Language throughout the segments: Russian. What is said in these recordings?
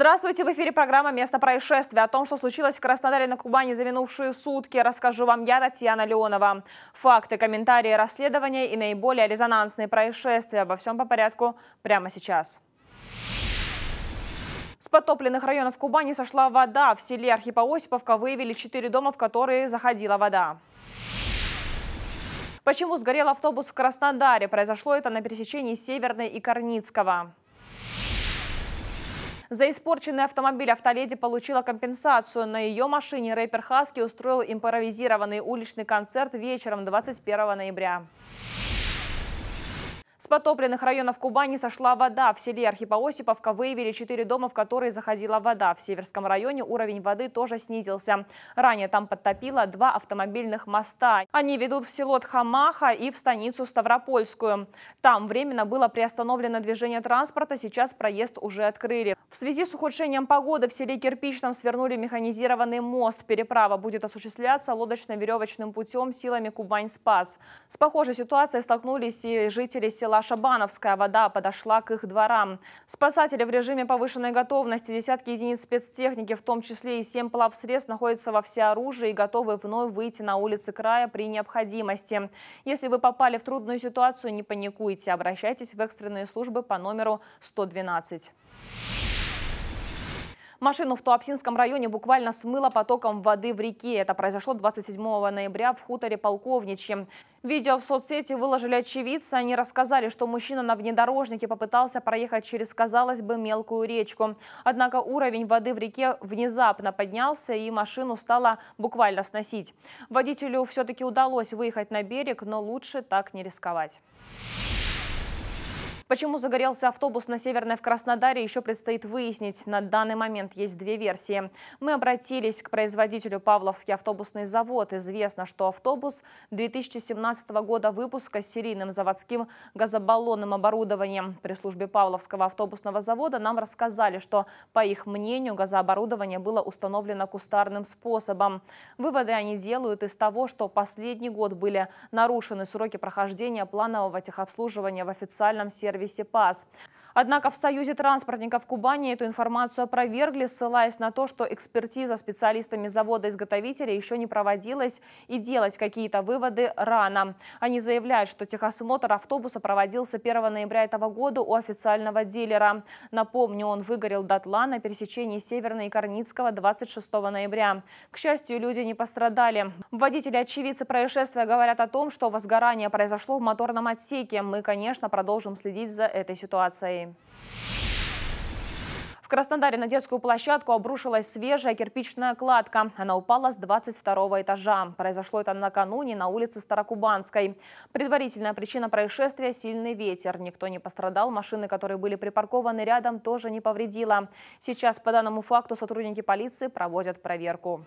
Здравствуйте, в эфире программа «Место происшествия». О том, что случилось в Краснодаре на Кубани за минувшие сутки, расскажу вам я, Татьяна Леонова. Факты, комментарии, расследования и наиболее резонансные происшествия. Обо всем по порядку прямо сейчас. С потопленных районов Кубани сошла вода. В селе Архипоосиповка выявили четыре дома, в которые заходила вода. Почему сгорел автобус в Краснодаре? Произошло это на пересечении Северной и Корницкого. За испорченный автомобиль «Автоледи» получила компенсацию. На ее машине рэпер Хаски устроил импровизированный уличный концерт вечером 21 ноября потопленных районов Кубани сошла вода. В селе Архипоосиповка выявили четыре дома, в которые заходила вода. В Северском районе уровень воды тоже снизился. Ранее там подтопило два автомобильных моста. Они ведут в село Тхамаха и в станицу Ставропольскую. Там временно было приостановлено движение транспорта, сейчас проезд уже открыли. В связи с ухудшением погоды в селе Кирпичном свернули механизированный мост. Переправа будет осуществляться лодочно-веревочным путем силами Кубань-Спас. С похожей ситуацией столкнулись и жители села Шабановская вода подошла к их дворам. Спасатели в режиме повышенной готовности, десятки единиц спецтехники, в том числе и семь плавсредств, находятся во всеоружии и готовы вновь выйти на улицы края при необходимости. Если вы попали в трудную ситуацию, не паникуйте, обращайтесь в экстренные службы по номеру 112. Машину в Туапсинском районе буквально смыло потоком воды в реке. Это произошло 27 ноября в хуторе Полковничьем. Видео в соцсети выложили очевидцы. Они рассказали, что мужчина на внедорожнике попытался проехать через, казалось бы, мелкую речку. Однако уровень воды в реке внезапно поднялся, и машину стало буквально сносить. Водителю все-таки удалось выехать на берег, но лучше так не рисковать. Почему загорелся автобус на Северной в Краснодаре, еще предстоит выяснить. На данный момент есть две версии. Мы обратились к производителю «Павловский автобусный завод». Известно, что автобус 2017 года выпуска с серийным заводским газобаллонным оборудованием. При службе Павловского автобусного завода нам рассказали, что, по их мнению, газооборудование было установлено кустарным способом. Выводы они делают из того, что последний год были нарушены сроки прохождения планового техобслуживания в официальном сервисе сервисе ПАС. Однако в Союзе транспортников Кубани эту информацию опровергли, ссылаясь на то, что экспертиза специалистами завода-изготовителя еще не проводилась и делать какие-то выводы рано. Они заявляют, что техосмотр автобуса проводился 1 ноября этого года у официального дилера. Напомню, он выгорел дотла на пересечении Северной и Корницкого 26 ноября. К счастью, люди не пострадали. Водители очевидцы происшествия говорят о том, что возгорание произошло в моторном отсеке. Мы, конечно, продолжим следить за этой ситуацией территории. В Краснодаре на детскую площадку обрушилась свежая кирпичная кладка. Она упала с 22 этажа. Произошло это накануне на улице Старокубанской. Предварительная причина происшествия – сильный ветер. Никто не пострадал, машины, которые были припаркованы рядом, тоже не повредило. Сейчас по данному факту сотрудники полиции проводят проверку.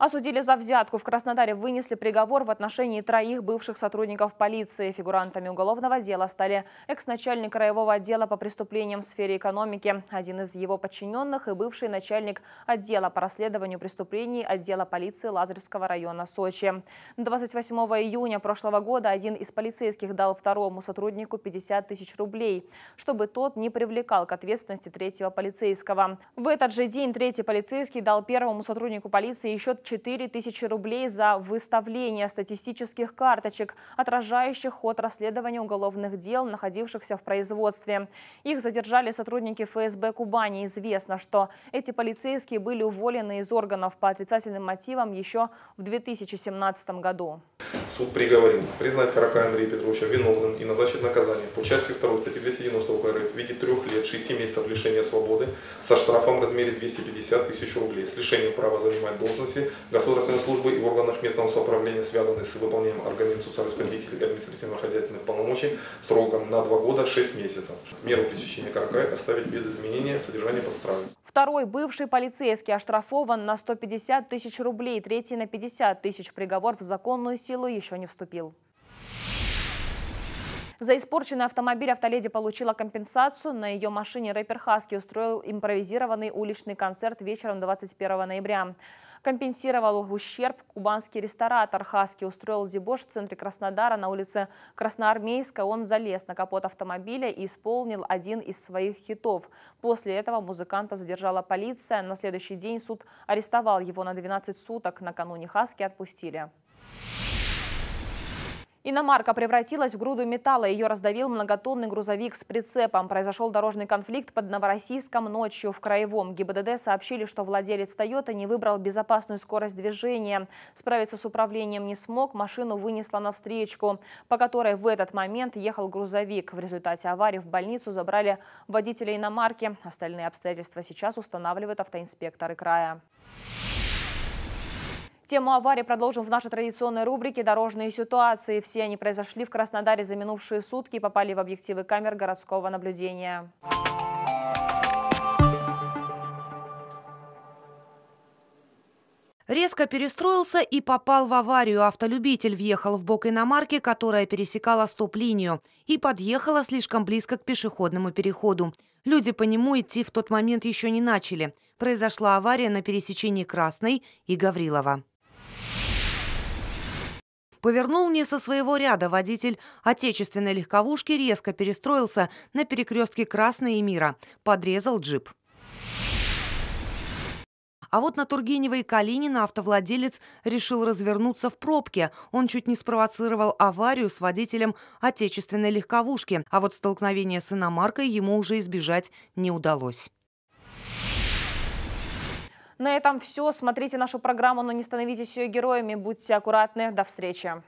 Осудили за взятку. В Краснодаре вынесли приговор в отношении троих бывших сотрудников полиции. Фигурантами уголовного дела стали экс-начальник краевого отдела по преступлениям в сфере экономики, один из его подчиненных и бывший начальник отдела по расследованию преступлений отдела полиции Лазаревского района Сочи. 28 июня прошлого года один из полицейских дал второму сотруднику 50 тысяч рублей, чтобы тот не привлекал к ответственности третьего полицейского. В этот же день третий полицейский дал первому сотруднику полиции еще 4000 рублей за выставление статистических карточек, отражающих ход расследования уголовных дел, находившихся в производстве. Их задержали сотрудники ФСБ Кубани. Известно, что эти полицейские были уволены из органов по отрицательным мотивам еще в 2017 году. Суд приговорил признать Карака Андрея Петровича виновным и назначить наказание по части 2 статьи 290 УК РФ в виде трех лет, шести месяцев лишения свободы со штрафом в размере 250 тысяч рублей с лишением права занимать должности государственной службы и в органах местного самоуправления, связанные с выполнением организации распределителей административно-хозяйственных полномочий сроком на 2 года 6 месяцев. Меру пресечения КРК оставить без изменения содержания подстравы. Второй бывший полицейский оштрафован на 150 тысяч рублей, третий на 50 тысяч. Приговор в законную силу еще не вступил. За испорченный автомобиль автоледи получила компенсацию. На ее машине рэпер Хаски устроил импровизированный уличный концерт вечером 21 ноября компенсировал ущерб. Кубанский ресторатор Хаски устроил дебош в центре Краснодара на улице Красноармейская. Он залез на капот автомобиля и исполнил один из своих хитов. После этого музыканта задержала полиция. На следующий день суд арестовал его на 12 суток. Накануне Хаски отпустили. Иномарка превратилась в груду металла. Ее раздавил многотонный грузовик с прицепом. Произошел дорожный конфликт под Новороссийском ночью в Краевом. ГИБДД сообщили, что владелец «Тойота» не выбрал безопасную скорость движения. Справиться с управлением не смог, машину вынесло на встречку, по которой в этот момент ехал грузовик. В результате аварии в больницу забрали водителя иномарки. Остальные обстоятельства сейчас устанавливают автоинспекторы края. Тему аварии продолжим в нашей традиционной рубрике «Дорожные ситуации». Все они произошли в Краснодаре за минувшие сутки и попали в объективы камер городского наблюдения. Резко перестроился и попал в аварию. Автолюбитель въехал в бок иномарки, которая пересекала стоп-линию, и подъехала слишком близко к пешеходному переходу. Люди по нему идти в тот момент еще не начали. Произошла авария на пересечении Красной и Гаврилова. Повернул мне со своего ряда водитель отечественной легковушки, резко перестроился на перекрестке Красной и Мира, подрезал джип. А вот на Тургенева и Калинина автовладелец решил развернуться в пробке. Он чуть не спровоцировал аварию с водителем отечественной легковушки. А вот столкновение с иномаркой ему уже избежать не удалось. На этом все. Смотрите нашу программу, но не становитесь ее героями. Будьте аккуратны. До встречи.